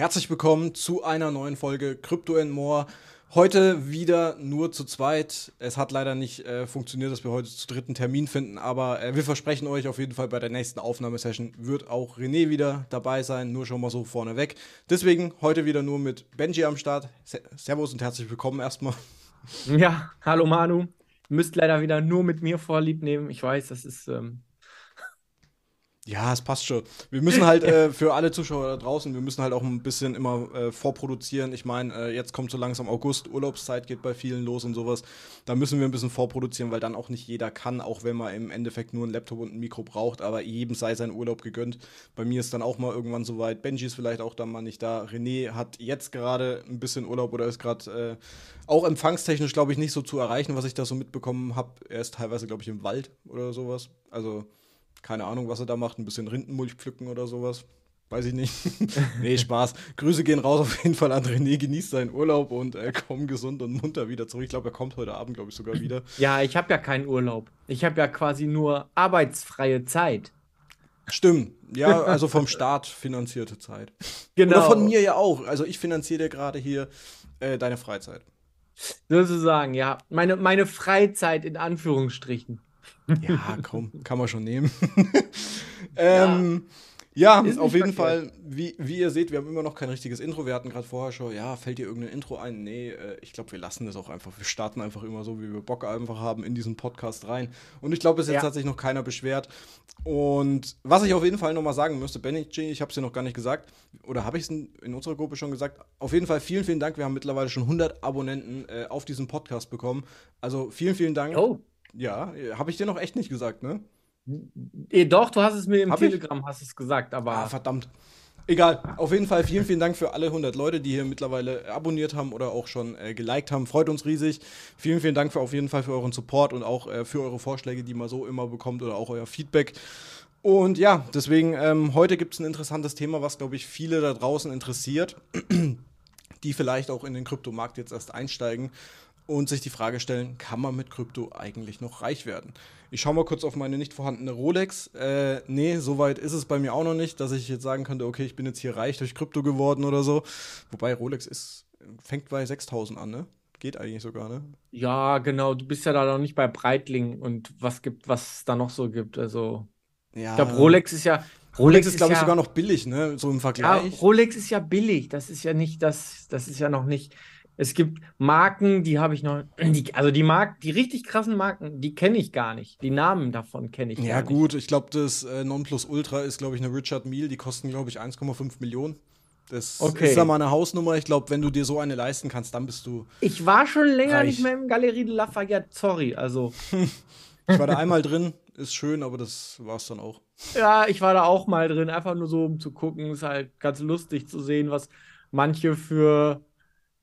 Herzlich willkommen zu einer neuen Folge Crypto and More. Heute wieder nur zu zweit. Es hat leider nicht äh, funktioniert, dass wir heute zu dritten Termin finden, aber äh, wir versprechen euch auf jeden Fall bei der nächsten Aufnahmesession wird auch René wieder dabei sein, nur schon mal so vorneweg. Deswegen heute wieder nur mit Benji am Start. Servus und herzlich willkommen erstmal. Ja, hallo Manu. Müsst leider wieder nur mit mir vorlieb nehmen. Ich weiß, das ist ähm ja, es passt schon. Wir müssen halt äh, für alle Zuschauer da draußen, wir müssen halt auch ein bisschen immer äh, vorproduzieren. Ich meine, äh, jetzt kommt so langsam August, Urlaubszeit geht bei vielen los und sowas. Da müssen wir ein bisschen vorproduzieren, weil dann auch nicht jeder kann, auch wenn man im Endeffekt nur ein Laptop und ein Mikro braucht, aber jedem sei sein Urlaub gegönnt. Bei mir ist dann auch mal irgendwann soweit. Benji ist vielleicht auch dann mal nicht da. René hat jetzt gerade ein bisschen Urlaub oder ist gerade äh, auch empfangstechnisch, glaube ich, nicht so zu erreichen, was ich da so mitbekommen habe. Er ist teilweise, glaube ich, im Wald oder sowas. Also keine Ahnung, was er da macht, ein bisschen Rindenmulch pflücken oder sowas. Weiß ich nicht. nee, Spaß. Grüße gehen raus auf jeden Fall an René. Genießt seinen Urlaub und äh, komm gesund und munter wieder zurück. Ich glaube, er kommt heute Abend, glaube ich, sogar wieder. Ja, ich habe ja keinen Urlaub. Ich habe ja quasi nur arbeitsfreie Zeit. Stimmt. Ja, also vom Staat finanzierte Zeit. Genau. Oder von mir ja auch. Also ich finanziere dir gerade hier äh, deine Freizeit. Sozusagen, ja. Meine, meine Freizeit in Anführungsstrichen. Ja, komm, kann man schon nehmen. ähm, ja. ja auf jeden verkehrt. Fall, wie, wie ihr seht, wir haben immer noch kein richtiges Intro. Wir hatten gerade vorher schon, ja, fällt dir irgendein Intro ein? Nee, äh, ich glaube, wir lassen das auch einfach. Wir starten einfach immer so, wie wir Bock einfach haben, in diesen Podcast rein. Und ich glaube, bis jetzt ja. hat sich noch keiner beschwert. Und was ich auf jeden Fall nochmal sagen müsste, Benny, ich habe es dir noch gar nicht gesagt, oder habe ich es in, in, unserer Gruppe schon gesagt? Auf jeden Fall vielen, vielen Dank. Wir haben mittlerweile schon 100 Abonnenten äh, auf diesen Podcast bekommen. Also vielen, vielen Dank. Oh ja, habe ich dir noch echt nicht gesagt, ne? Eh, doch, du hast es mir im hab Telegram ich? hast es gesagt, aber. Ah, verdammt. Egal, auf jeden Fall vielen, vielen Dank für alle 100 Leute, die hier mittlerweile äh, abonniert haben oder auch schon äh, geliked haben. Freut uns riesig. Vielen, vielen Dank für, auf jeden Fall für euren Support und auch äh, für eure Vorschläge, die man so immer bekommt oder auch euer Feedback. Und ja, deswegen, ähm, heute gibt es ein interessantes Thema, was, glaube ich, viele da draußen interessiert, die vielleicht auch in den Kryptomarkt jetzt erst einsteigen und sich die Frage stellen, kann man mit Krypto eigentlich noch reich werden? Ich schaue mal kurz auf meine nicht vorhandene Rolex. Äh, nee, soweit ist es bei mir auch noch nicht, dass ich jetzt sagen könnte, okay, ich bin jetzt hier reich durch Krypto geworden oder so. Wobei Rolex ist, fängt bei 6000 an, ne? Geht eigentlich sogar, ne? Ja, genau. Du bist ja da noch nicht bei Breitling und was gibt, was es da noch so gibt. Also, ja. ich glaube, Rolex ist ja, Rolex, Rolex ist, glaube ich, sogar noch billig, ne? So im Vergleich. Ja, Rolex ist ja billig. Das ist ja nicht das, das ist ja noch nicht. Es gibt Marken, die habe ich noch, die, also die Marken, die richtig krassen Marken, die kenne ich gar nicht. Die Namen davon kenne ich ja, gar nicht. Ja gut, ich glaube, das äh, Ultra ist, glaube ich, eine Richard Meal. Die kosten, glaube ich, 1,5 Millionen. Das okay. ist ja mal eine Hausnummer. Ich glaube, wenn du dir so eine leisten kannst, dann bist du. Ich war schon länger reich. nicht mehr im Galerie de Lafayette. Sorry, also. ich war da einmal drin, ist schön, aber das war es dann auch. Ja, ich war da auch mal drin, einfach nur so, um zu gucken. Ist halt ganz lustig zu sehen, was manche für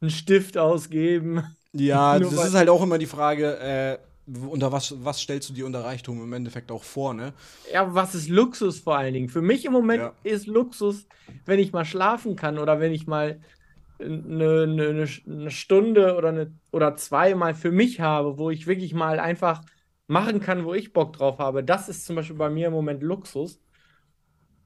einen Stift ausgeben. Ja, das ist halt auch immer die Frage, äh, unter was, was stellst du dir unter Reichtum im Endeffekt auch vor, ne? Ja, was ist Luxus vor allen Dingen? Für mich im Moment ja. ist Luxus, wenn ich mal schlafen kann oder wenn ich mal eine, eine, eine Stunde oder, eine, oder zwei mal für mich habe, wo ich wirklich mal einfach machen kann, wo ich Bock drauf habe. Das ist zum Beispiel bei mir im Moment Luxus.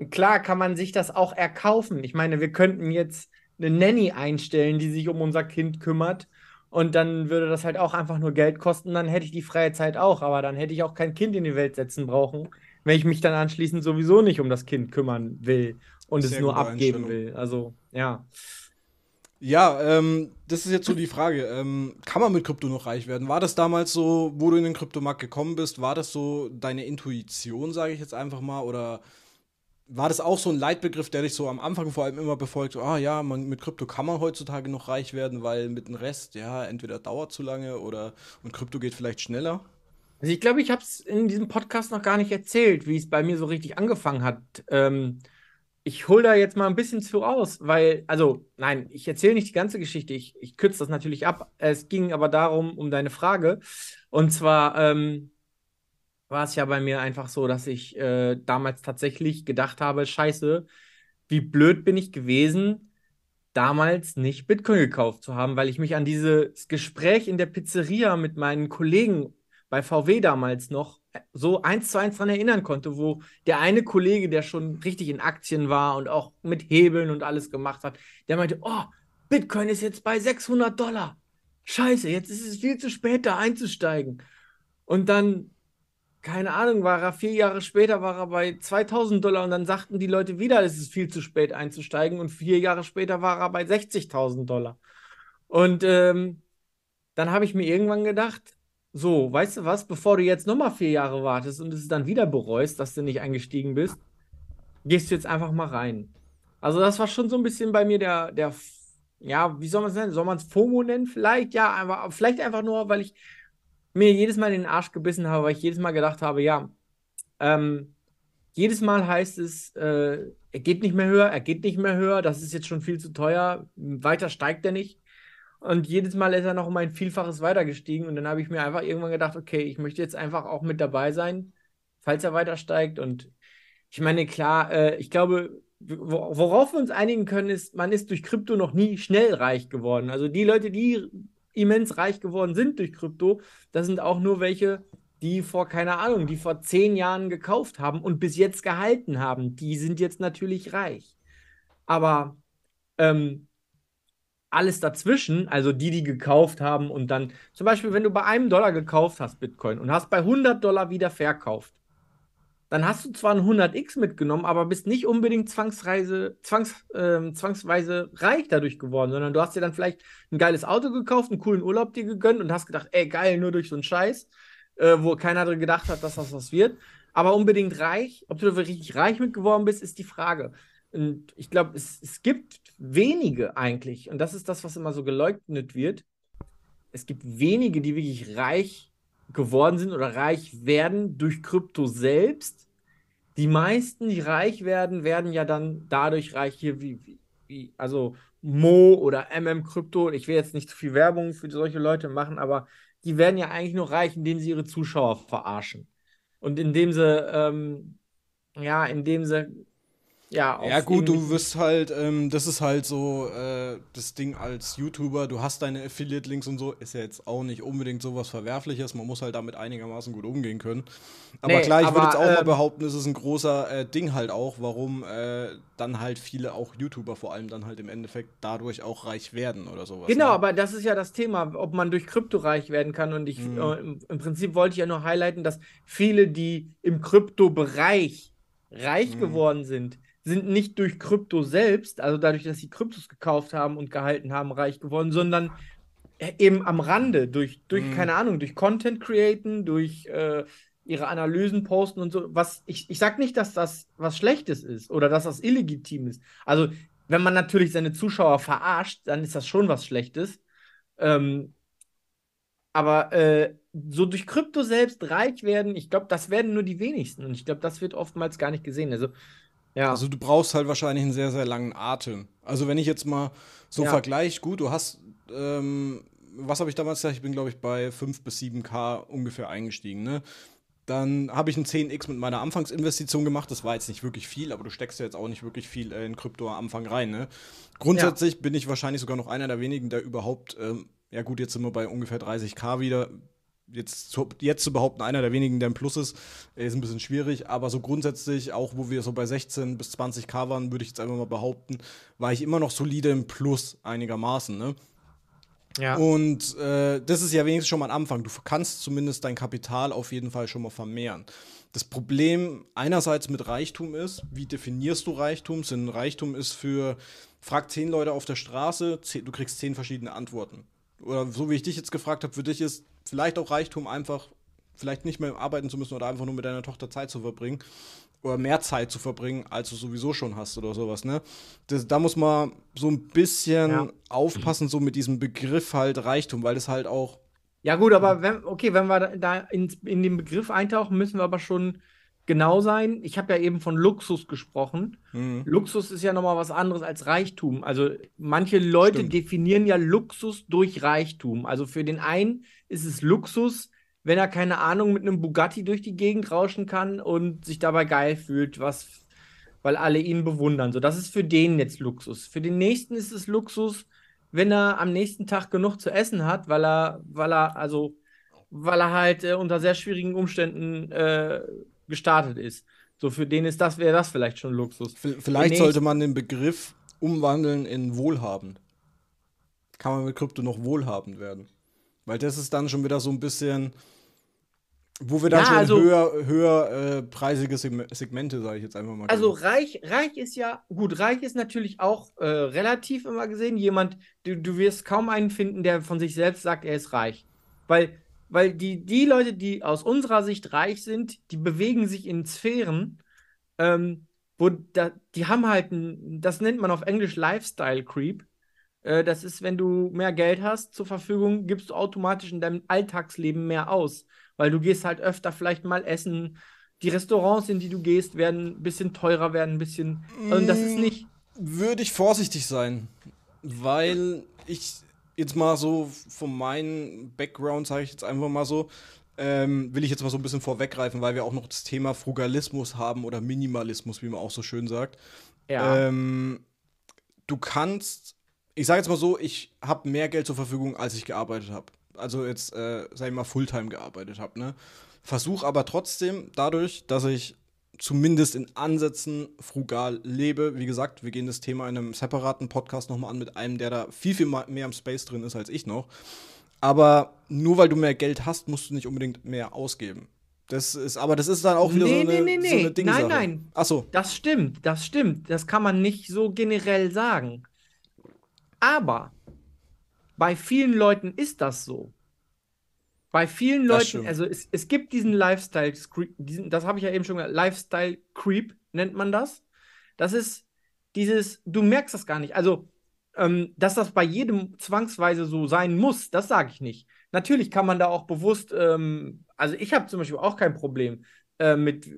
Klar kann man sich das auch erkaufen. Ich meine, wir könnten jetzt eine Nanny einstellen, die sich um unser Kind kümmert. Und dann würde das halt auch einfach nur Geld kosten. Dann hätte ich die freie Zeit auch, aber dann hätte ich auch kein Kind in die Welt setzen brauchen, wenn ich mich dann anschließend sowieso nicht um das Kind kümmern will und Sehr es nur abgeben will. Also, ja. Ja, ähm, das ist jetzt so die Frage. Ähm, kann man mit Krypto noch reich werden? War das damals so, wo du in den Kryptomarkt gekommen bist, war das so deine Intuition, sage ich jetzt einfach mal, oder war das auch so ein Leitbegriff, der dich so am Anfang vor allem immer befolgt, ah ja, man, mit Krypto kann man heutzutage noch reich werden, weil mit dem Rest, ja, entweder dauert zu lange oder und Krypto geht vielleicht schneller. Also ich glaube, ich habe es in diesem Podcast noch gar nicht erzählt, wie es bei mir so richtig angefangen hat. Ähm, ich hole da jetzt mal ein bisschen zu aus, weil, also nein, ich erzähle nicht die ganze Geschichte, ich, ich kürze das natürlich ab. Es ging aber darum, um deine Frage. Und zwar, ähm, war es ja bei mir einfach so, dass ich äh, damals tatsächlich gedacht habe, scheiße, wie blöd bin ich gewesen, damals nicht Bitcoin gekauft zu haben, weil ich mich an dieses Gespräch in der Pizzeria mit meinen Kollegen bei VW damals noch äh, so eins zu eins dran erinnern konnte, wo der eine Kollege, der schon richtig in Aktien war und auch mit Hebeln und alles gemacht hat, der meinte, oh, Bitcoin ist jetzt bei 600 Dollar. Scheiße, jetzt ist es viel zu spät, da einzusteigen. Und dann keine Ahnung, war er vier Jahre später, war er bei 2000 Dollar und dann sagten die Leute wieder, es ist viel zu spät einzusteigen und vier Jahre später war er bei 60.000 Dollar. Und ähm, dann habe ich mir irgendwann gedacht, so, weißt du was, bevor du jetzt nochmal vier Jahre wartest und es dann wieder bereust, dass du nicht eingestiegen bist, gehst du jetzt einfach mal rein. Also das war schon so ein bisschen bei mir der, der ja, wie soll man es nennen? Soll man es FOMO nennen? Vielleicht, ja, aber vielleicht einfach nur, weil ich mir jedes Mal in den Arsch gebissen habe, weil ich jedes Mal gedacht habe, ja, ähm, jedes Mal heißt es, äh, er geht nicht mehr höher, er geht nicht mehr höher, das ist jetzt schon viel zu teuer, weiter steigt er nicht. Und jedes Mal ist er noch um ein Vielfaches weiter gestiegen. Und dann habe ich mir einfach irgendwann gedacht, okay, ich möchte jetzt einfach auch mit dabei sein, falls er weiter steigt. Und ich meine, klar, äh, ich glaube, worauf wir uns einigen können, ist, man ist durch Krypto noch nie schnell reich geworden. Also die Leute, die immens reich geworden sind durch Krypto, das sind auch nur welche, die vor, keine Ahnung, die vor zehn Jahren gekauft haben und bis jetzt gehalten haben. Die sind jetzt natürlich reich. Aber ähm, alles dazwischen, also die, die gekauft haben und dann, zum Beispiel, wenn du bei einem Dollar gekauft hast, Bitcoin, und hast bei 100 Dollar wieder verkauft, dann hast du zwar ein 100x mitgenommen, aber bist nicht unbedingt zwangsreise, zwangs, äh, zwangsweise reich dadurch geworden, sondern du hast dir dann vielleicht ein geiles Auto gekauft, einen coolen Urlaub dir gegönnt und hast gedacht, ey, geil, nur durch so einen Scheiß, äh, wo keiner drin gedacht hat, dass das was wird. Aber unbedingt reich, ob du dafür richtig reich mitgeworden bist, ist die Frage. Und ich glaube, es, es gibt wenige eigentlich, und das ist das, was immer so geleugnet wird. Es gibt wenige, die wirklich reich geworden sind oder reich werden durch Krypto selbst. Die meisten, die reich werden, werden ja dann dadurch reich hier wie, wie, wie also Mo oder MM Krypto. Ich will jetzt nicht zu viel Werbung für solche Leute machen, aber die werden ja eigentlich nur reich, indem sie ihre Zuschauer verarschen. Und indem sie, ähm, ja, indem sie ja, ja gut, du wirst halt, ähm, das ist halt so äh, das Ding als YouTuber, du hast deine Affiliate-Links und so, ist ja jetzt auch nicht unbedingt so was Verwerfliches, man muss halt damit einigermaßen gut umgehen können. Aber nee, klar, ich würde jetzt auch ähm, mal behaupten, es ist ein großer äh, Ding halt auch, warum äh, dann halt viele auch YouTuber vor allem dann halt im Endeffekt dadurch auch reich werden oder sowas. Genau, ne? aber das ist ja das Thema, ob man durch Krypto reich werden kann und ich, mhm. Äh, im Prinzip wollte ich ja nur highlighten, dass viele, die im Krypto-Bereich reich mhm. geworden sind, sind nicht durch Krypto selbst, also dadurch, dass sie Kryptos gekauft haben und gehalten haben, reich geworden, sondern äh, eben am Rande, durch, durch mhm. keine Ahnung, durch Content createn, durch äh, ihre Analysen posten und so. Was, ich, ich sag nicht, dass das was Schlechtes ist oder dass das illegitim ist. Also, wenn man natürlich seine Zuschauer verarscht, dann ist das schon was Schlechtes. Ähm, aber äh, so durch Krypto selbst reich werden, ich glaube, das werden nur die wenigsten. Und ich glaube, das wird oftmals gar nicht gesehen. Also, ja. Also du brauchst halt wahrscheinlich einen sehr, sehr langen Atem. Also wenn ich jetzt mal so ja. vergleiche, gut, du hast, ähm, was habe ich damals gesagt? Ich bin, glaube ich, bei 5 bis 7K ungefähr eingestiegen, ne? Dann habe ich ein 10x mit meiner Anfangsinvestition gemacht. Das war jetzt nicht wirklich viel, aber du steckst ja jetzt auch nicht wirklich viel äh, in Krypto am Anfang rein. Ne? Grundsätzlich ja. bin ich wahrscheinlich sogar noch einer der wenigen, der überhaupt ähm, ja gut, jetzt sind wir bei ungefähr 30k wieder, jetzt zu, jetzt zu behaupten, einer der wenigen, der im Plus ist, ist ein bisschen schwierig. Aber so grundsätzlich, auch wo wir so bei 16 bis 20k waren, würde ich jetzt einfach mal behaupten, war ich immer noch solide im Plus einigermaßen. Ne? Ja. Und äh, das ist ja wenigstens schon mal ein Anfang. Du kannst zumindest dein Kapital auf jeden Fall schon mal vermehren. Das Problem einerseits mit Reichtum ist, wie definierst du Reichtum? Denn Reichtum ist für, frag zehn Leute auf der Straße, zehn, du kriegst zehn verschiedene Antworten. Oder so wie ich dich jetzt gefragt habe, für dich ist, vielleicht auch Reichtum einfach, vielleicht nicht mehr arbeiten zu müssen oder einfach nur mit deiner Tochter Zeit zu verbringen oder mehr Zeit zu verbringen, als du sowieso schon hast oder sowas, ne? Das, da muss man so ein bisschen ja. aufpassen, so mit diesem Begriff halt Reichtum, weil das halt auch. Ja, gut, aber wenn, okay, wenn wir da in, in den Begriff eintauchen, müssen wir aber schon genau sein. Ich habe ja eben von Luxus gesprochen. Mhm. Luxus ist ja nochmal was anderes als Reichtum. Also manche Leute Stimmt. definieren ja Luxus durch Reichtum. Also für den einen ist es Luxus, wenn er keine Ahnung mit einem Bugatti durch die Gegend rauschen kann und sich dabei geil fühlt, was, weil alle ihn bewundern. So, das ist für den jetzt Luxus. Für den nächsten ist es Luxus, wenn er am nächsten Tag genug zu essen hat, weil er, weil er, also weil er halt äh, unter sehr schwierigen Umständen äh, gestartet ist. So für den ist das, wäre das vielleicht schon Luxus. V vielleicht sollte man den Begriff umwandeln in wohlhabend. Kann man mit Krypto noch wohlhabend werden? Weil das ist dann schon wieder so ein bisschen, wo wir dann ja, schon also höher, höher äh, preisige Segmente, sage ich jetzt einfach mal. Also reich, reich ist ja, gut, reich ist natürlich auch äh, relativ immer gesehen jemand, du, du wirst kaum einen finden, der von sich selbst sagt, er ist reich. Weil weil die, die Leute, die aus unserer Sicht reich sind, die bewegen sich in Sphären, ähm, wo da, die haben halt, ein, das nennt man auf Englisch Lifestyle Creep. Äh, das ist, wenn du mehr Geld hast zur Verfügung, gibst du automatisch in deinem Alltagsleben mehr aus, weil du gehst halt öfter vielleicht mal essen. Die Restaurants, in die du gehst, werden ein bisschen teurer werden, ein bisschen. Also das ist mm, nicht. Würde ich vorsichtig sein, weil ich jetzt mal so von meinem Background, sage ich jetzt einfach mal so, ähm, will ich jetzt mal so ein bisschen vorweggreifen, weil wir auch noch das Thema Frugalismus haben oder Minimalismus, wie man auch so schön sagt. Ja. Ähm, du kannst, ich sage jetzt mal so, ich habe mehr Geld zur Verfügung, als ich gearbeitet habe. Also jetzt, äh, sag ich mal, Fulltime gearbeitet habe. Ne? Versuche aber trotzdem, dadurch, dass ich zumindest in Ansätzen frugal lebe. Wie gesagt, wir gehen das Thema in einem separaten Podcast nochmal an mit einem, der da viel, viel mehr im Space drin ist als ich noch. Aber nur weil du mehr Geld hast, musst du nicht unbedingt mehr ausgeben. Das ist, aber das ist dann auch wieder nee, so eine, nee, nee, so eine Dingsache. Nein, nein. Ach so. Das stimmt, das stimmt. Das kann man nicht so generell sagen. Aber bei vielen Leuten ist das so. Bei vielen Leuten, also es, es gibt diesen Lifestyle, diesen, das habe ich ja eben schon gesagt, Lifestyle Creep nennt man das. Das ist dieses, du merkst das gar nicht. Also, ähm, dass das bei jedem zwangsweise so sein muss, das sage ich nicht. Natürlich kann man da auch bewusst, ähm, also ich habe zum Beispiel auch kein Problem äh, mit,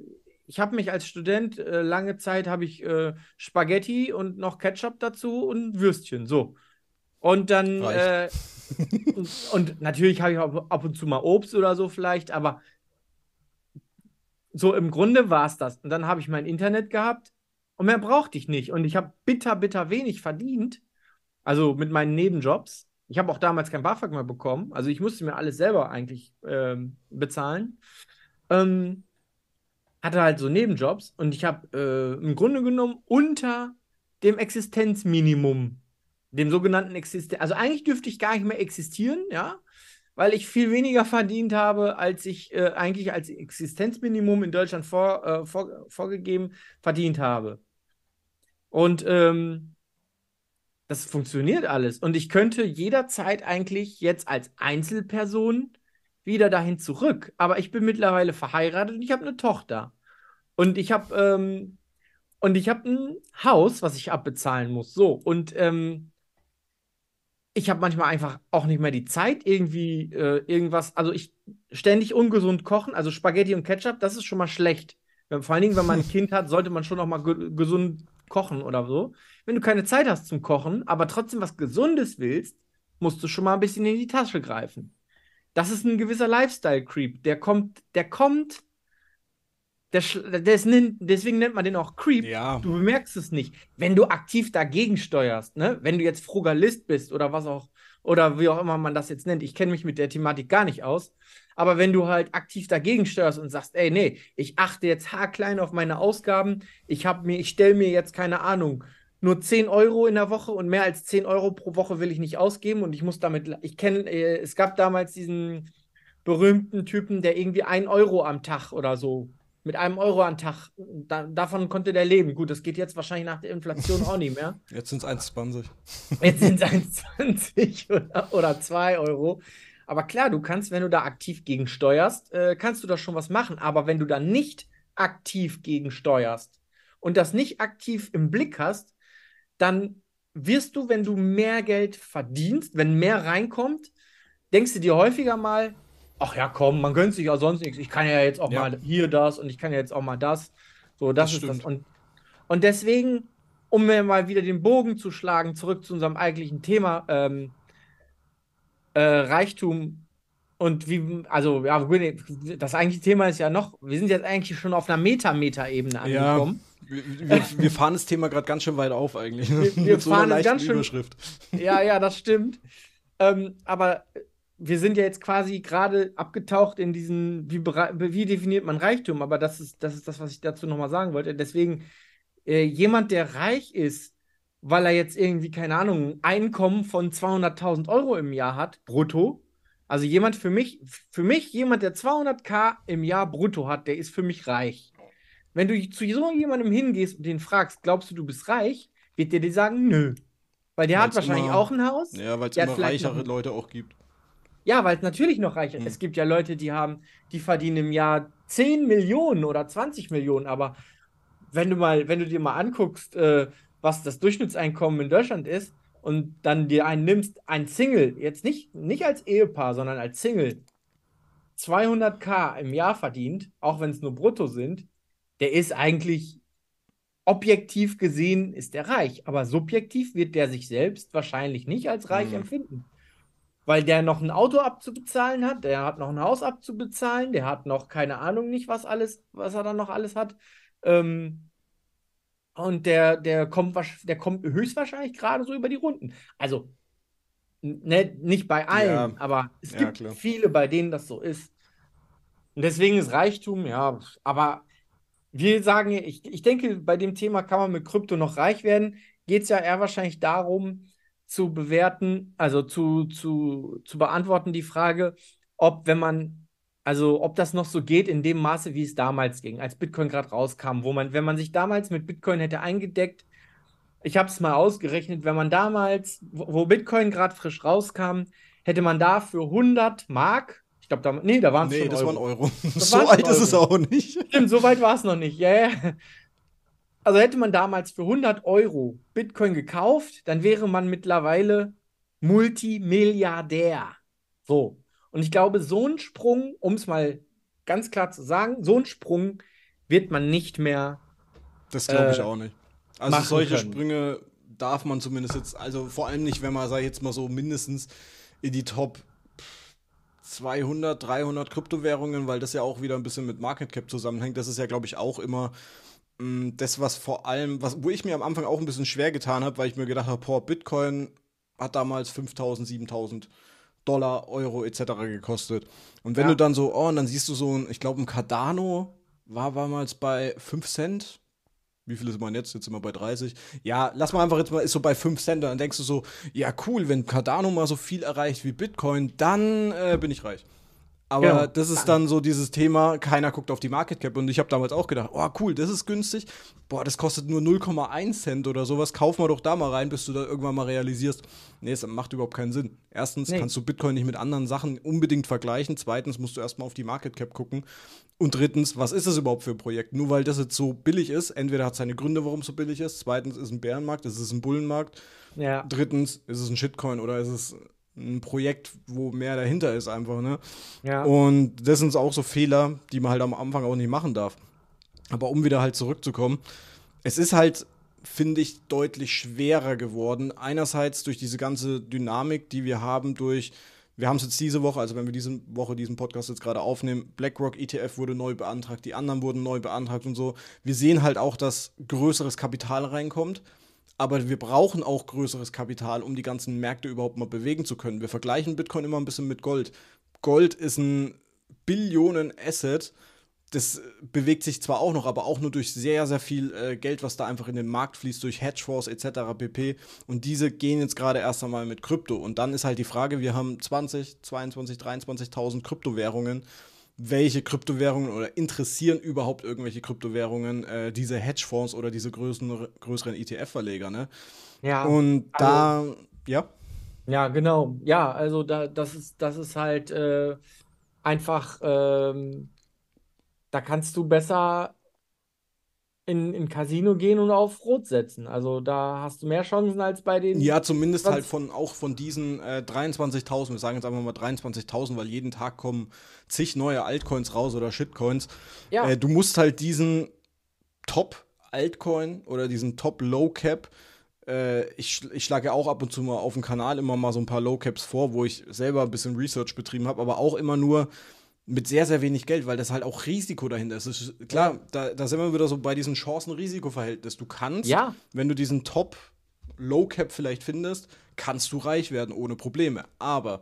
ich habe mich als Student äh, lange Zeit habe ich äh, Spaghetti und noch Ketchup dazu und Würstchen. So. Und dann. Äh, und, und, natürlich habe ich auch ab und zu mal Obst oder so vielleicht, aber so im Grunde war es das. Und dann habe ich mein Internet gehabt und mehr brauchte ich nicht. Und ich habe bitter, bitter wenig verdient. Also mit meinen Nebenjobs. Ich habe auch damals kein BAföG mehr bekommen. Also ich musste mir alles selber eigentlich ähm, bezahlen. Ähm, hatte halt so Nebenjobs und ich habe äh, im Grunde genommen unter dem Existenzminimum dem sogenannten Existenz. Also eigentlich dürfte ich gar nicht mehr existieren, ja, weil ich viel weniger verdient habe, als ich äh, eigentlich als Existenzminimum in Deutschland vor, äh, vor, vorgegeben verdient habe. Und ähm, das funktioniert alles. Und ich könnte jederzeit eigentlich jetzt als Einzelperson wieder dahin zurück. Aber ich bin mittlerweile verheiratet und ich habe eine Tochter. Und ich habe ähm, und ich habe ein Haus, was ich abbezahlen muss. So, und ähm, ich habe manchmal einfach auch nicht mehr die Zeit, irgendwie äh, irgendwas, also ich ständig ungesund kochen, also Spaghetti und Ketchup, das ist schon mal schlecht. Vor allen Dingen, wenn man ein Kind hat, sollte man schon noch mal ge gesund kochen oder so. Wenn du keine Zeit hast zum Kochen, aber trotzdem was Gesundes willst, musst du schon mal ein bisschen in die Tasche greifen. Das ist ein gewisser Lifestyle-Creep. Der kommt, der kommt das, das nennt, deswegen nennt man den auch Creep. Ja. Du bemerkst es nicht. Wenn du aktiv dagegen steuerst, ne? wenn du jetzt Frugalist bist oder was auch, oder wie auch immer man das jetzt nennt, ich kenne mich mit der Thematik gar nicht aus, aber wenn du halt aktiv dagegen steuerst und sagst, ey, nee, ich achte jetzt haarklein auf meine Ausgaben, ich habe mir, ich stelle mir jetzt keine Ahnung, nur 10 Euro in der Woche und mehr als 10 Euro pro Woche will ich nicht ausgeben und ich muss damit, ich kenne, äh, es gab damals diesen berühmten Typen, der irgendwie 1 Euro am Tag oder so mit einem Euro am Tag. Da, davon konnte der leben. Gut, das geht jetzt wahrscheinlich nach der Inflation auch nicht mehr. Jetzt sind es 1,20. Jetzt sind es 1,20 oder, oder 2 Euro. Aber klar, du kannst, wenn du da aktiv gegensteuerst, äh, kannst du da schon was machen. Aber wenn du da nicht aktiv gegensteuerst und das nicht aktiv im Blick hast, dann wirst du, wenn du mehr Geld verdienst, wenn mehr reinkommt, denkst du dir häufiger mal, ach ja, komm, man gönnt sich ja sonst nichts. Ich kann ja jetzt auch ja. mal hier das und ich kann ja jetzt auch mal das. So, das, das ist stimmt. das. Und, und deswegen, um mir mal wieder den Bogen zu schlagen, zurück zu unserem eigentlichen Thema, ähm, äh, Reichtum und wie, also, ja, das eigentliche Thema ist ja noch, wir sind jetzt eigentlich schon auf einer Meta-Meta-Ebene angekommen. Ja. Wir, wir, wir, fahren das Thema gerade ganz schön weit auf, eigentlich. Wir, wir fahren so ganz schön. Überschrift. Ja, ja, das stimmt. Ähm, aber wir sind ja jetzt quasi gerade abgetaucht in diesen, wie, wie, definiert man Reichtum? Aber das ist, das ist das, was ich dazu nochmal sagen wollte. Deswegen, äh, jemand, der reich ist, weil er jetzt irgendwie, keine Ahnung, Einkommen von 200.000 Euro im Jahr hat, brutto. Also jemand für mich, für mich, jemand, der 200k im Jahr brutto hat, der ist für mich reich. Wenn du zu so jemandem hingehst und den fragst, glaubst du, du bist reich, wird der dir sagen, nö. Weil der weil's hat wahrscheinlich immer, auch ein Haus. Ja, weil es immer reichere Leute auch gibt. Ja, weil es natürlich noch reicher ist. Mhm. Es gibt ja Leute, die haben, die verdienen im Jahr 10 Millionen oder 20 Millionen, aber wenn du mal, wenn du dir mal anguckst, äh, was das Durchschnittseinkommen in Deutschland ist und dann dir einen nimmst, ein Single, jetzt nicht, nicht als Ehepaar, sondern als Single, 200k im Jahr verdient, auch wenn es nur brutto sind, der ist eigentlich objektiv gesehen ist er reich, aber subjektiv wird der sich selbst wahrscheinlich nicht als reich mhm. empfinden weil der noch ein Auto abzubezahlen hat, der hat noch ein Haus abzubezahlen, der hat noch keine Ahnung nicht, was alles, was er dann noch alles hat. Ähm, und der, der kommt der kommt höchstwahrscheinlich gerade so über die Runden. Also, ne, nicht bei allen, ja, aber es ja, gibt klar. viele, bei denen das so ist. Und deswegen ist Reichtum, ja, aber wir sagen, ich, ich denke, bei dem Thema kann man mit Krypto noch reich werden. Geht es ja eher wahrscheinlich darum, zu bewerten, also zu, zu, zu beantworten, die Frage, ob, wenn man, also ob das noch so geht in dem Maße, wie es damals ging, als Bitcoin gerade rauskam, wo man, wenn man sich damals mit Bitcoin hätte eingedeckt, ich habe es mal ausgerechnet, wenn man damals, wo Bitcoin gerade frisch rauskam, hätte man dafür 100 Mark, ich glaube, da, nee, da waren es nee, schon das Euro. waren Euro. Das so alt Euro. ist es auch nicht. Stimmt, so weit war es noch nicht. Ja, yeah. Also hätte man damals für 100 Euro Bitcoin gekauft, dann wäre man mittlerweile Multimilliardär. So. Und ich glaube, so ein Sprung, um es mal ganz klar zu sagen, so ein Sprung wird man nicht mehr. Das glaube ich äh, auch nicht. Also solche können. Sprünge darf man zumindest jetzt, also vor allem nicht, wenn man, sag ich jetzt mal so, mindestens in die Top 200, 300 Kryptowährungen, weil das ja auch wieder ein bisschen mit Market Cap zusammenhängt. Das ist ja, glaube ich, auch immer Mm, das, was vor allem, was, wo ich mir am Anfang auch ein bisschen schwer getan habe, weil ich mir gedacht habe, boah, Bitcoin hat damals 5000, 7000 Dollar, Euro etc. gekostet. Und wenn ja. du dann so, oh, und dann siehst du so ein, ich glaube, ein Cardano war damals bei 5 Cent. Wie viel ist man jetzt? Jetzt sind wir bei 30. Ja, lass mal einfach jetzt mal, ist so bei 5 Cent. Und Dann denkst du so, ja, cool, wenn Cardano mal so viel erreicht wie Bitcoin, dann äh, bin ich reich. Aber ja. Genau. das ist dann so dieses Thema, keiner guckt auf die Market Cap. Und ich habe damals auch gedacht, oh cool, das ist günstig. Boah, das kostet nur 0,1 Cent oder sowas. Kauf mal doch da mal rein, bis du da irgendwann mal realisierst. Nee, es macht überhaupt keinen Sinn. Erstens nee. kannst du Bitcoin nicht mit anderen Sachen unbedingt vergleichen. Zweitens musst du erstmal auf die Market Cap gucken. Und drittens, was ist es überhaupt für ein Projekt? Nur weil das jetzt so billig ist, entweder hat es seine Gründe, warum es so billig ist. Zweitens ist es ein Bärenmarkt, ist es ein Bullenmarkt. Ja. Drittens, ist es ein Shitcoin oder ist es ein Projekt, wo mehr dahinter ist einfach, ne? Ja. Und das sind auch so Fehler, die man halt am Anfang auch nicht machen darf. Aber um wieder halt zurückzukommen, es ist halt, finde ich, deutlich schwerer geworden. Einerseits durch diese ganze Dynamik, die wir haben, durch, wir haben es jetzt diese Woche, also wenn wir diese Woche diesen Podcast jetzt gerade aufnehmen, BlackRock ETF wurde neu beantragt, die anderen wurden neu beantragt und so. Wir sehen halt auch, dass größeres Kapital reinkommt aber wir brauchen auch größeres Kapital, um die ganzen Märkte überhaupt mal bewegen zu können. Wir vergleichen Bitcoin immer ein bisschen mit Gold. Gold ist ein Billionen-Asset. Das bewegt sich zwar auch noch, aber auch nur durch sehr, sehr viel äh, Geld, was da einfach in den Markt fließt, durch Hedgefonds etc. pp. Und diese gehen jetzt gerade erst einmal mit Krypto. Und dann ist halt die Frage, wir haben 20, 22, 23.000 Kryptowährungen welche Kryptowährungen oder interessieren überhaupt irgendwelche Kryptowährungen äh, diese Hedgefonds oder diese größeren, größeren ETF-Verleger, ne? Ja. Und also da, ja. Ja, genau. Ja, also da, das ist, das ist halt äh, einfach, ähm, da kannst du besser in, in Casino gehen und auf Rot setzen. Also da hast du mehr Chancen als bei den. Ja, zumindest halt von auch von diesen äh, 23.000, wir sagen jetzt einfach mal 23.000, weil jeden Tag kommen zig neue Altcoins raus oder Shitcoins. Ja. Äh, du musst halt diesen Top Altcoin oder diesen Top Low Cap äh, ich, ich schlage ja auch ab und zu mal auf dem Kanal immer mal so ein paar Low Caps vor, wo ich selber ein bisschen Research betrieben habe, aber auch immer nur mit sehr, sehr wenig Geld, weil das halt auch Risiko dahinter ist. ist klar, ja. da, da sind wir wieder so bei diesem Chancen-Risiko-Verhältnis. Du kannst, ja. wenn du diesen Top-Low-Cap vielleicht findest, kannst du reich werden ohne Probleme. Aber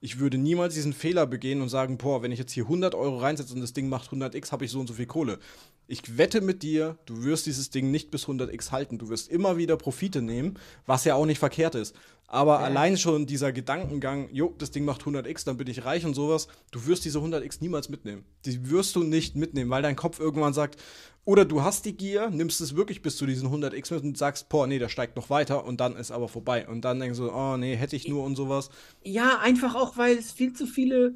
ich würde niemals diesen Fehler begehen und sagen, boah, wenn ich jetzt hier 100 Euro reinsetze und das Ding macht 100x, habe ich so und so viel Kohle. Ich wette mit dir, du wirst dieses Ding nicht bis 100x halten. Du wirst immer wieder Profite nehmen, was ja auch nicht verkehrt ist. Aber ja. allein schon dieser Gedankengang, jo, das Ding macht 100x, dann bin ich reich und sowas, du wirst diese 100x niemals mitnehmen. Die wirst du nicht mitnehmen, weil dein Kopf irgendwann sagt, oder du hast die Gier, nimmst es wirklich bis zu diesen 100x mit und sagst, boah, nee, der steigt noch weiter und dann ist aber vorbei. Und dann denkst du, oh nee, hätte ich nur und sowas. Ja, einfach auch, weil es viel zu viele.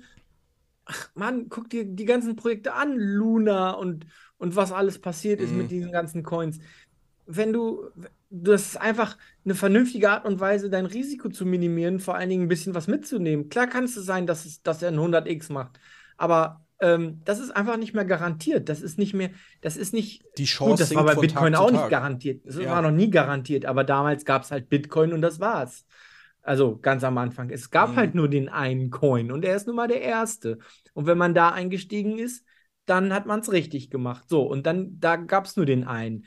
Ach Mann, guck dir die ganzen Projekte an, Luna und, und was alles passiert mhm. ist mit mhm. diesen ganzen Coins. Wenn du, das ist einfach eine vernünftige Art und Weise, dein Risiko zu minimieren, vor allen Dingen ein bisschen was mitzunehmen. Klar kann es sein, dass, es, dass er ein 100x macht, aber ähm, das ist einfach nicht mehr garantiert. Das ist nicht mehr, das ist nicht. Die Chance gut, das war bei Bitcoin Tag auch nicht garantiert. Das ja. war noch nie garantiert, aber damals gab es halt Bitcoin und das war's. Also ganz am Anfang. Es gab mhm. halt nur den einen Coin und er ist nun mal der erste. Und wenn man da eingestiegen ist, dann hat man es richtig gemacht. So, und dann, da gab es nur den einen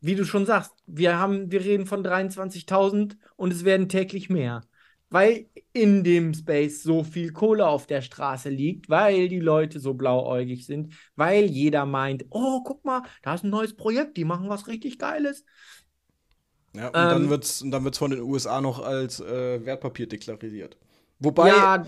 wie du schon sagst, wir haben, wir reden von 23.000 und es werden täglich mehr, weil in dem Space so viel Kohle auf der Straße liegt, weil die Leute so blauäugig sind, weil jeder meint, oh, guck mal, da ist ein neues Projekt, die machen was richtig Geiles. Ja, und ähm, dann wird es dann wird's von den USA noch als äh, Wertpapier deklariert. Wobei, ja,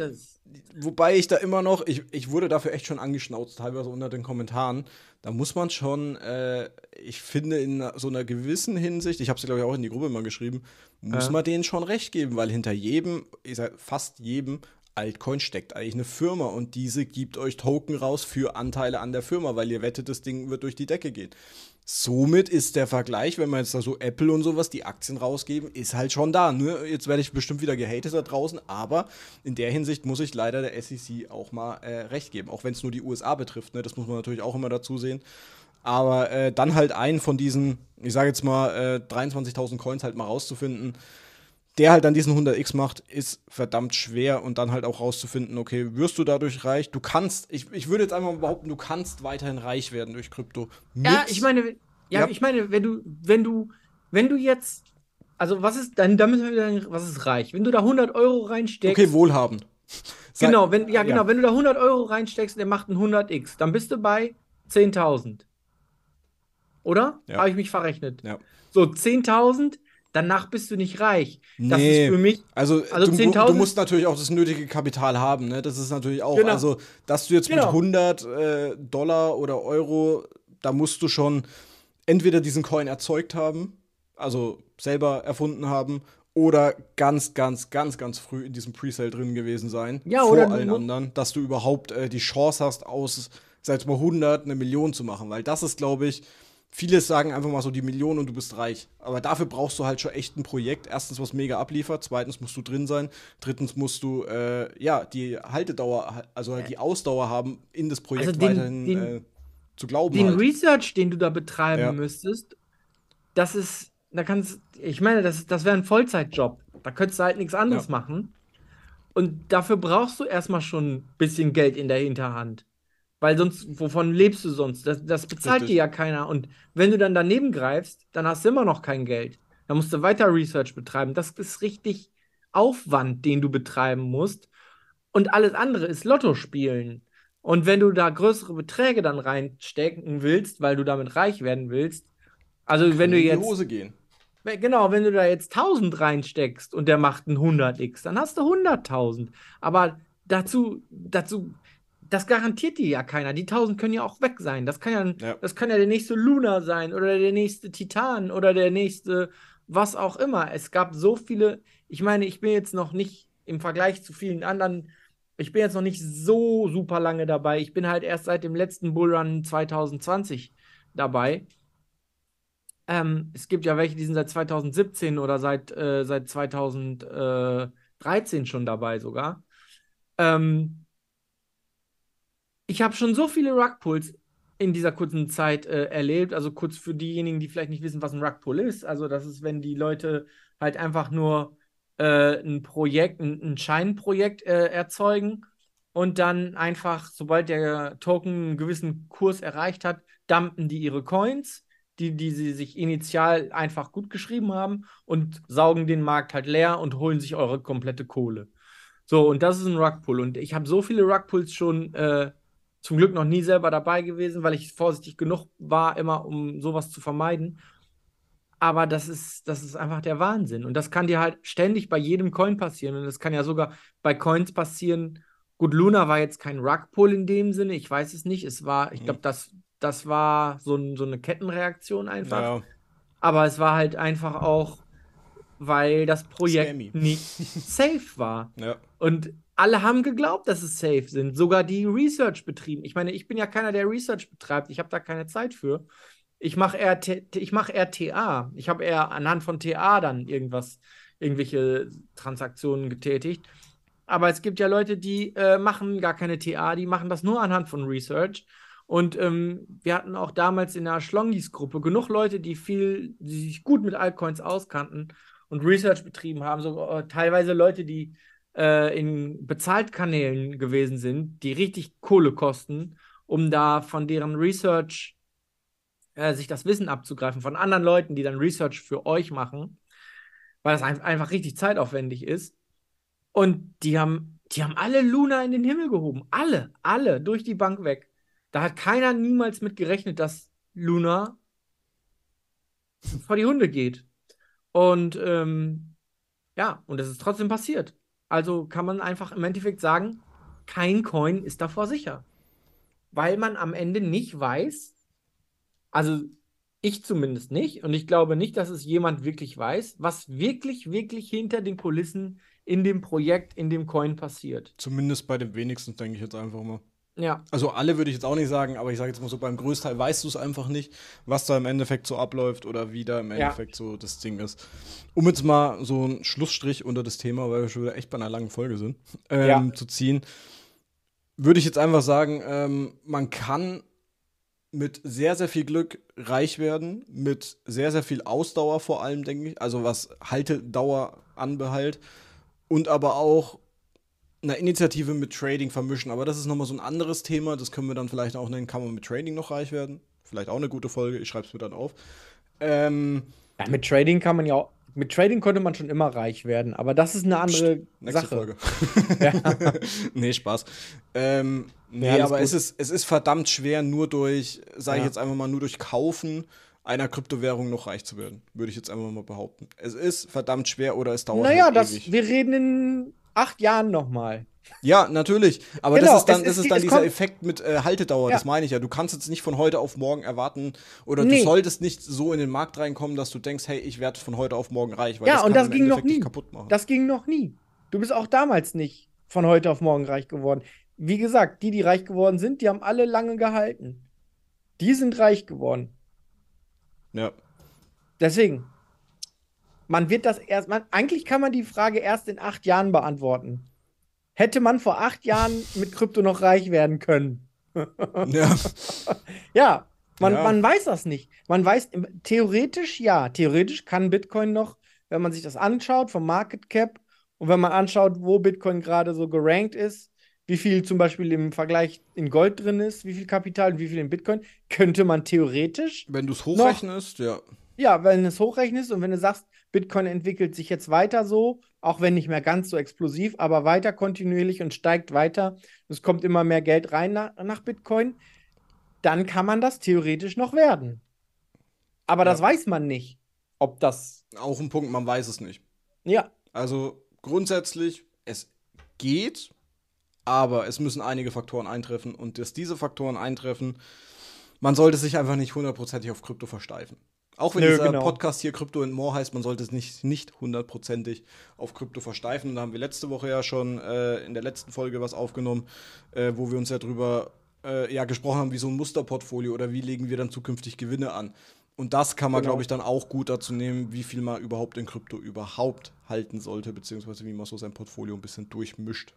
wobei ich da immer noch, ich, ich wurde dafür echt schon angeschnauzt, teilweise unter den Kommentaren. Da muss man schon, äh, ich finde, in so einer gewissen Hinsicht, ich habe es glaube ich auch in die Gruppe mal geschrieben, muss ja. man denen schon recht geben, weil hinter jedem, ich sag fast jedem, Altcoin steckt eigentlich eine Firma und diese gibt euch Token raus für Anteile an der Firma, weil ihr wettet, das Ding wird durch die Decke gehen. Somit ist der Vergleich, wenn man jetzt da so Apple und sowas die Aktien rausgeben, ist halt schon da. Nur ne? jetzt werde ich bestimmt wieder gehatet da draußen, aber in der Hinsicht muss ich leider der SEC auch mal äh, recht geben, auch wenn es nur die USA betrifft. Ne? Das muss man natürlich auch immer dazu sehen. Aber äh, dann halt einen von diesen, ich sage jetzt mal, äh, 23.000 Coins halt mal rauszufinden, der halt dann diesen 100x macht, ist verdammt schwer und dann halt auch rauszufinden, okay, wirst du dadurch reich? Du kannst, ich, ich würde jetzt einfach behaupten, du kannst weiterhin reich werden durch Krypto. Mit, ja, ich meine, ja, ja, ich meine, wenn du, wenn du, wenn du jetzt, also was ist, dann, da müssen wir wieder, was ist reich? Wenn du da 100 Euro reinsteckst. Okay, wohlhabend. Genau, wenn, ja, genau, ja. wenn du da 100 Euro reinsteckst, und der macht einen 100x, dann bist du bei 10.000. Oder? Ja. Habe ich mich verrechnet. Ja. So, 10.000 Danach bist du nicht reich. Nee. Das ist für mich. Also, also du, du, musst natürlich auch das nötige Kapital haben. Ne? Das ist natürlich auch. Genau. Also, dass du jetzt genau. mit 100 äh, Dollar oder Euro, da musst du schon entweder diesen Coin erzeugt haben, also selber erfunden haben, oder ganz, ganz, ganz, ganz früh in diesem Presale drin gewesen sein. Ja, vor allen anderen, dass du überhaupt äh, die Chance hast, aus, sag mal, 100 eine Million zu machen. Weil das ist, glaube ich, viele sagen einfach mal so die Millionen und du bist reich. Aber dafür brauchst du halt schon echt ein Projekt. Erstens, was mega abliefert. Zweitens musst du drin sein. Drittens musst du äh, ja die Haltedauer, also halt die Ausdauer haben, in das Projekt also den, weiterhin den, äh, zu glauben. Den halt. Research, den du da betreiben ja. müsstest, das ist, da kannst, ich meine, das, das wäre ein Vollzeitjob. Da könntest du halt nichts anderes ja. machen. Und dafür brauchst du erstmal schon ein bisschen Geld in der Hinterhand. Weil sonst, wovon lebst du sonst? Das, das bezahlt Richtig. dir ja keiner. Und wenn du dann daneben greifst, dann hast du immer noch kein Geld. Dann musst du weiter Research betreiben. Das ist richtig Aufwand, den du betreiben musst. Und alles andere ist Lotto spielen. Und wenn du da größere Beträge dann reinstecken willst, weil du damit reich werden willst, also Kann wenn du jetzt. In die Hose gehen. Genau, wenn du da jetzt 1000 reinsteckst und der macht ein 100x, dann hast du 100.000. Aber dazu, dazu das garantiert dir ja keiner. Die 1000 können ja auch weg sein. Das kann ja, ja. Das kann ja der nächste Luna sein oder der nächste Titan oder der nächste was auch immer. Es gab so viele. Ich meine, ich bin jetzt noch nicht im Vergleich zu vielen anderen. Ich bin jetzt noch nicht so super lange dabei. Ich bin halt erst seit dem letzten Bullrun 2020 dabei. Ähm, es gibt ja welche, die sind seit 2017 oder seit, äh, seit 2013 schon dabei sogar. Ähm, ich habe schon so viele Rugpulls in dieser kurzen Zeit äh, erlebt. Also kurz für diejenigen, die vielleicht nicht wissen, was ein Rugpull ist. Also das ist, wenn die Leute halt einfach nur äh, ein Projekt, ein, ein Scheinprojekt äh, erzeugen und dann einfach, sobald der Token einen gewissen Kurs erreicht hat, dumpen die ihre Coins, die, die sie sich initial einfach gut geschrieben haben und saugen den Markt halt leer und holen sich eure komplette Kohle. So, und das ist ein Rugpull. Und ich habe so viele Rugpulls schon äh, zum Glück noch nie selber dabei gewesen, weil ich vorsichtig genug war, immer um sowas zu vermeiden. Aber das ist, das ist einfach der Wahnsinn. Und das kann dir halt ständig bei jedem Coin passieren. Und das kann ja sogar bei Coins passieren. Gut, Luna war jetzt kein Rugpull in dem Sinne, ich weiß es nicht. Es war, ich glaube, hm. das, das war so, so eine Kettenreaktion einfach. Ja. Aber es war halt einfach auch, weil das Projekt Scammy. nicht safe war. Ja. Und alle haben geglaubt, dass es safe sind. Sogar die Research betrieben. Ich meine, ich bin ja keiner, der Research betreibt. Ich habe da keine Zeit für. Ich mache eher, mach eher TA. Ich habe eher anhand von TA dann irgendwas, irgendwelche Transaktionen getätigt. Aber es gibt ja Leute, die äh, machen gar keine TA, die machen das nur anhand von Research. Und ähm, wir hatten auch damals in der Schlongis-Gruppe genug Leute, die viel, die sich gut mit Altcoins auskannten und Research betrieben haben. So äh, teilweise Leute, die äh, in Kanälen gewesen sind, die richtig Kohle kosten, um da von deren Research äh, sich das Wissen abzugreifen, von anderen Leuten, die dann Research für euch machen, weil das ein einfach richtig zeitaufwendig ist. Und die haben, die haben alle Luna in den Himmel gehoben. Alle, alle, durch die Bank weg. Da hat keiner niemals mit gerechnet, dass Luna vor die Hunde geht. Und ähm, ja, und es ist trotzdem passiert. Also kann man einfach im Endeffekt sagen, kein Coin ist davor sicher. Weil man am Ende nicht weiß, also ich zumindest nicht, und ich glaube nicht, dass es jemand wirklich weiß, was wirklich, wirklich hinter den Kulissen in dem Projekt, in dem Coin passiert. Zumindest bei dem wenigsten, denke ich jetzt einfach mal. Ja. Also alle würde ich jetzt auch nicht sagen, aber ich sage jetzt mal so, beim Großteil weißt du es einfach nicht, was da im Endeffekt so abläuft oder wie da im Endeffekt ja. so das Ding ist. Um jetzt mal so einen Schlussstrich unter das Thema, weil wir schon wieder echt bei einer langen Folge sind, ähm, ja. zu ziehen, würde ich jetzt einfach sagen, ähm, man kann mit sehr, sehr viel Glück reich werden, mit sehr, sehr viel Ausdauer vor allem, denke ich, also was Haltedauer anbehalt und aber auch einer Initiative mit Trading vermischen. Aber das ist nochmal so ein anderes Thema. Das können wir dann vielleicht auch nennen. Kann man mit Trading noch reich werden? Vielleicht auch eine gute Folge. Ich schreibe es mir dann auf. Ähm, ja, mit Trading kann man ja auch. Mit Trading konnte man schon immer reich werden, aber das ist eine andere Psst, Sache. Folge. nee, Spaß. Ähm, nee, ja, aber gut. es ist, es ist verdammt schwer, nur durch, sage ich jetzt einfach mal, nur durch Kaufen einer Kryptowährung noch reich zu werden, würde ich jetzt einfach mal behaupten. Es ist verdammt schwer oder es dauert. Naja, halt das, wir reden in acht Jahren nochmal. Ja, natürlich. Aber genau, das ist dann, es, das ist dann es dieser Effekt mit äh, Haltedauer, ja. das meine ich ja. Du kannst jetzt nicht von heute auf morgen erwarten oder nee. du solltest nicht so in den Markt reinkommen, dass du denkst, hey, ich werde von heute auf morgen reich. Weil ja, das und das ging noch nie. Kaputt machen. Das ging noch nie. Du bist auch damals nicht von heute auf morgen reich geworden. Wie gesagt, die, die reich geworden sind, die haben alle lange gehalten. Die sind reich geworden. Ja. Deswegen, man wird das erst, man, eigentlich kann man die Frage erst in acht Jahren beantworten. Hätte man vor acht Jahren mit Krypto noch reich werden können? ja. ja, man, ja. man weiß das nicht. Man weiß theoretisch ja. Theoretisch kann Bitcoin noch, wenn man sich das anschaut vom Market Cap und wenn man anschaut, wo Bitcoin gerade so gerankt ist, wie viel zum Beispiel im Vergleich in Gold drin ist, wie viel Kapital und wie viel in Bitcoin, könnte man theoretisch. Wenn du es hochrechnest, noch, ja. Ja, wenn du es hochrechnest und wenn du sagst, Bitcoin entwickelt sich jetzt weiter so, auch wenn nicht mehr ganz so explosiv, aber weiter kontinuierlich und steigt weiter. Es kommt immer mehr Geld rein nach, nach Bitcoin. Dann kann man das theoretisch noch werden. Aber ja. das weiß man nicht, ob das. Auch ein Punkt, man weiß es nicht. Ja. Also grundsätzlich, es geht, aber es müssen einige Faktoren eintreffen und dass diese Faktoren eintreffen, man sollte sich einfach nicht hundertprozentig auf Krypto versteifen. Auch wenn Nö, dieser genau. Podcast hier Crypto and More heißt, man sollte es nicht, nicht hundertprozentig auf Krypto versteifen. Und da haben wir letzte Woche ja schon äh, in der letzten Folge was aufgenommen, äh, wo wir uns ja drüber äh, ja, gesprochen haben, wie so ein Musterportfolio oder wie legen wir dann zukünftig Gewinne an. Und das kann man, genau. glaube ich, dann auch gut dazu nehmen, wie viel man überhaupt in Krypto überhaupt halten sollte, beziehungsweise wie man so sein Portfolio ein bisschen durchmischt.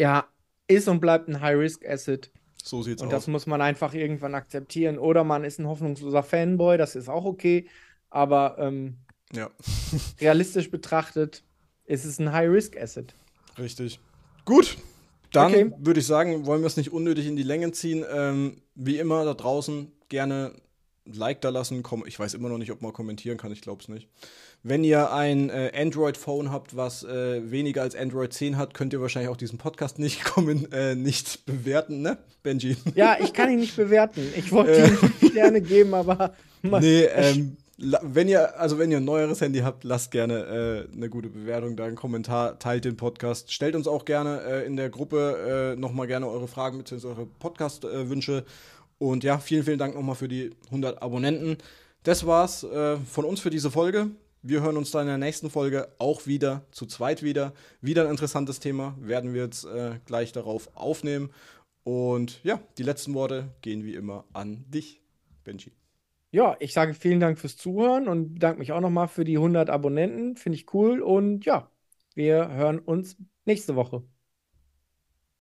Ja, ist und bleibt ein High-Risk-Asset. So sieht's und aus. Und das muss man einfach irgendwann akzeptieren. Oder man ist ein hoffnungsloser Fanboy, das ist auch okay. Aber ähm, ja. realistisch betrachtet ist es ein High-Risk-Asset. Richtig. Gut. Dann okay. würde ich sagen, wollen wir es nicht unnötig in die Länge ziehen. Ähm, wie immer da draußen gerne Like da lassen. Ich weiß immer noch nicht, ob man kommentieren kann, ich glaube es nicht. Wenn ihr ein äh, Android-Phone habt, was äh, weniger als Android 10 hat, könnt ihr wahrscheinlich auch diesen Podcast nicht, kommen, äh, nicht bewerten, ne, Benji? Ja, ich kann ihn nicht bewerten. Ich wollte äh. ihm gerne geben, aber. Mann. Nee, ähm, wenn ihr, also wenn ihr ein neueres Handy habt, lasst gerne äh, eine gute Bewertung da, einen Kommentar, teilt den Podcast, stellt uns auch gerne äh, in der Gruppe äh, nochmal gerne eure Fragen bzw. eure Podcast-Wünsche äh, und ja, vielen, vielen Dank nochmal für die 100 Abonnenten. Das war's äh, von uns für diese Folge. Wir hören uns dann in der nächsten Folge auch wieder, zu zweit wieder. Wieder ein interessantes Thema, werden wir jetzt äh, gleich darauf aufnehmen. Und ja, die letzten Worte gehen wie immer an dich, Benji. Ja, ich sage vielen Dank fürs Zuhören und bedanke mich auch nochmal für die 100 Abonnenten. Finde ich cool und ja, wir hören uns nächste Woche.